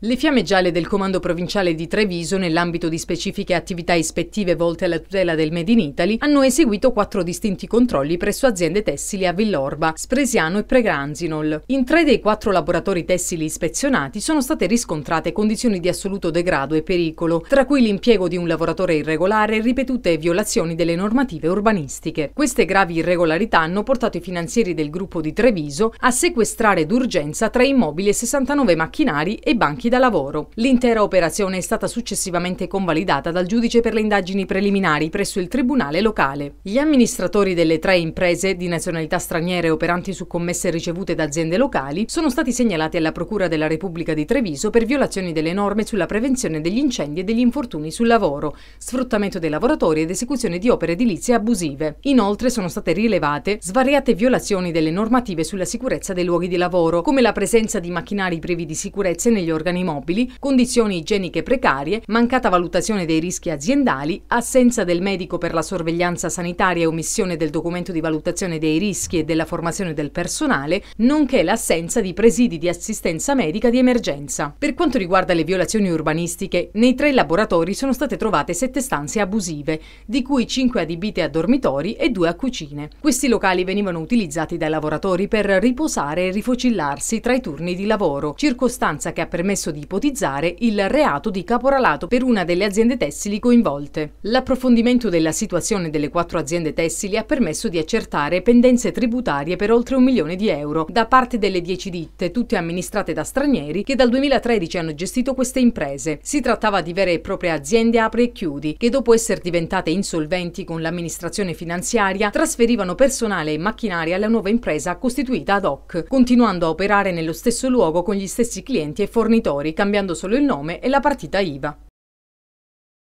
Le fiamme gialle del Comando Provinciale di Treviso, nell'ambito di specifiche attività ispettive volte alla tutela del Made in Italy, hanno eseguito quattro distinti controlli presso aziende tessili a Villorba, Spresiano e Pregranzinol. In tre dei quattro laboratori tessili ispezionati sono state riscontrate condizioni di assoluto degrado e pericolo, tra cui l'impiego di un lavoratore irregolare e ripetute violazioni delle normative urbanistiche. Queste gravi irregolarità hanno portato i finanzieri del gruppo di Treviso a sequestrare d'urgenza tre immobili e 69 macchinari e banchi stanchi da lavoro. L'intera operazione è stata successivamente convalidata dal giudice per le indagini preliminari presso il Tribunale locale. Gli amministratori delle tre imprese di nazionalità straniere operanti su commesse ricevute da aziende locali sono stati segnalati alla Procura della Repubblica di Treviso per violazioni delle norme sulla prevenzione degli incendi e degli infortuni sul lavoro, sfruttamento dei lavoratori ed esecuzione di opere edilizie abusive. Inoltre sono state rilevate svariate violazioni delle normative sulla sicurezza dei luoghi di lavoro, come la presenza di macchinari privi di sicurezza negli organi nei mobili, condizioni igieniche precarie, mancata valutazione dei rischi aziendali, assenza del medico per la sorveglianza sanitaria e omissione del documento di valutazione dei rischi e della formazione del personale, nonché l'assenza di presidi di assistenza medica di emergenza. Per quanto riguarda le violazioni urbanistiche, nei tre laboratori sono state trovate sette stanze abusive, di cui cinque adibite a dormitori e due a cucine. Questi locali venivano utilizzati dai lavoratori per riposare e rifocillarsi tra i turni di lavoro, circostanza che ha permesso permesso di ipotizzare il reato di caporalato per una delle aziende tessili coinvolte. L'approfondimento della situazione delle quattro aziende tessili ha permesso di accertare pendenze tributarie per oltre un milione di euro da parte delle dieci ditte, tutte amministrate da stranieri, che dal 2013 hanno gestito queste imprese. Si trattava di vere e proprie aziende apri e chiudi, che dopo essere diventate insolventi con l'amministrazione finanziaria, trasferivano personale e macchinari alla nuova impresa costituita ad hoc, continuando a operare nello stesso luogo con gli stessi clienti e fornitori vincitori, cambiando solo il nome e la partita IVA.